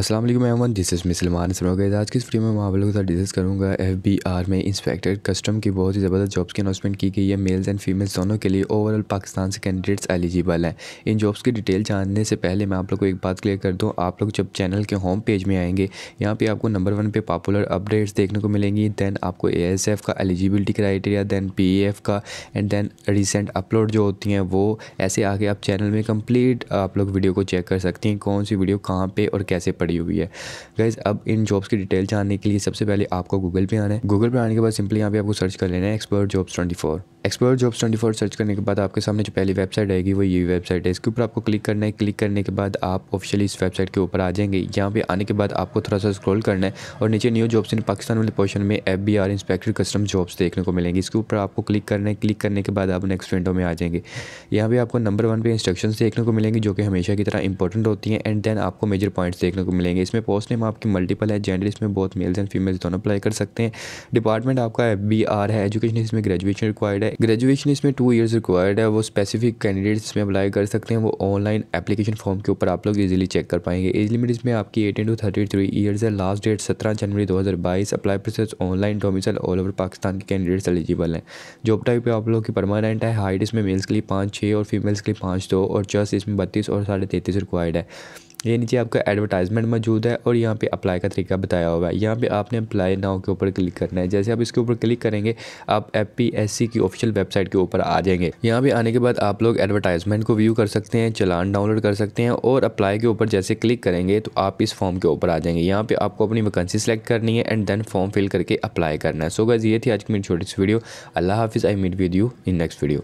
असलम अहमद जिस इज़ मिसलमान सरोगेज आज की फ्री वीडियो में मैं आप लोगों के साथ डिस्कस करूँगा एफ बी आर में इंस्पेक्टर कस्टम की बहुत ही ज़बरदस्त जॉब्स की अनाउंसमेंट की गई है मेल्स एंड फीमेल्स दोनों के लिए ओवरऑल पाकिस्तान से कैंडिडेट्स एलिजिबल हैं इन जॉब्स की डिटेल जानने से पहले मैं आप लोग को एक बात क्लियर कर दूँ आप लोग जब चैनल के होम पेज में आएंगे यहाँ पर आपको नंबर वन पे पॉपुलर अपडेट्स देखने को मिलेंगी दैन आपको ए एस एफ़ का eligibility criteria then P F का एंड दैन रिसेंट अपलोड जो होती हैं वो ऐसे आके आप चैनल में कम्प्लीट आप लोग वीडियो को चेक कर सकती हैं कौन सी वीडियो कहाँ पर और कैसे पढ़ी पड़ी हुई है गाइज अब इन जॉब्स की डिटेल जानने के लिए सबसे पहले आपको गूगल पे आना है गूगल पे आने के बाद सिंपली यहाँ पे आपको सर्च कर लेना है expert jobs twenty explore jobs 24 search करने के बाद आपके सामने जो पहली वेबसाइट आएगी वो ये वेबसाइट है इसके ऊपर आपको क्लिक करना है क्लिक करने के बाद आप ऑफिशियली इस वेबसाइट के ऊपर आ जाएंगे यहाँ पे आने के बाद आपको थोड़ा सा स्क्रॉल करना है और नीचे न्यू जॉब्स इन पाकिस्तान वाले पोर्शन में F B R inspector custom jobs देखने को मिलेंगे इसके ऊपर आपको क्लिक करना है क्लिक करने के बाद आप नेक्स्ट विंडो में आ जाएंगे यहाँ पर आपको नंबर वन पर इंस्ट्रक्शन देखने को मिलेंगे जो कि हमेशा की तरह इंपॉर्टेंट होती हैं एंड देन आपको मेजर पॉइंट्स देखने को मिलेंगे इसमें पोस्ट नेम आपकी मल्टीपल है जेंडर इसमें बहुत मेल्स एंड फीमेल्स दोनों अप्लाई कर सकते हैं डिपार्टमेंट आपका एफ बी आर है एजुकेशन इसमें ग्रेजुएशन रिक्वायर्ड है है ग्रेजुएशन इसमें टू ईयर्स रिक्वायर्ड है वो स्पेसिफिक कैंडिडेट्स में अप्लाई कर सकते हैं वो ऑनलाइन एप्लीकेशन फॉर्म के ऊपर आप लोग इजीली चेक कर पाएंगे एज लिमिट इसमें आपकी eighteen to thirty three years है लास्ट डेट सत्रह जनवरी दो हज़ार बाईस apply process online domicile all over Pakistan के कैंडिडेट्स एलिजिबल हैं जॉब टाइप आप लोग की परमानेंट है हाइट इसमें मेल्स के लिए पाँच छः और फीमेल्स के लिए पाँच दो और चर्स इसमें बत्तीस और साढ़े तैंतीस रिक्वायर्ड है ये नीचे आपका एडवर्टाइजमेंट मौजूद है और यहाँ पे अप्लाई का तरीका बताया हुआ है यहाँ पे आपने अप्लाई नाव के ऊपर क्लिक करना है जैसे आप इसके ऊपर क्लिक करेंगे आप एफ की ऑफिशियल वेबसाइट के ऊपर आ जाएंगे यहाँ पे आने के बाद आप लोग एडवर्टाइजमेंट को व्यू कर सकते हैं चलान डाउनलोड कर सकते हैं और अप्लाई के ऊपर जैसे क्लिक करेंगे तो आप इस फॉर्म के ऊपर आ जाएंगे यहाँ पर आपको अपनी वैकेंसी सेलेक्ट करनी है एंड देन फॉर्म फिल करके अप्लाई करना है सो गज़ ये थी आज की मेरी छोटी सी वीडियो अल्लाह हाफिज़ I meet with you in next video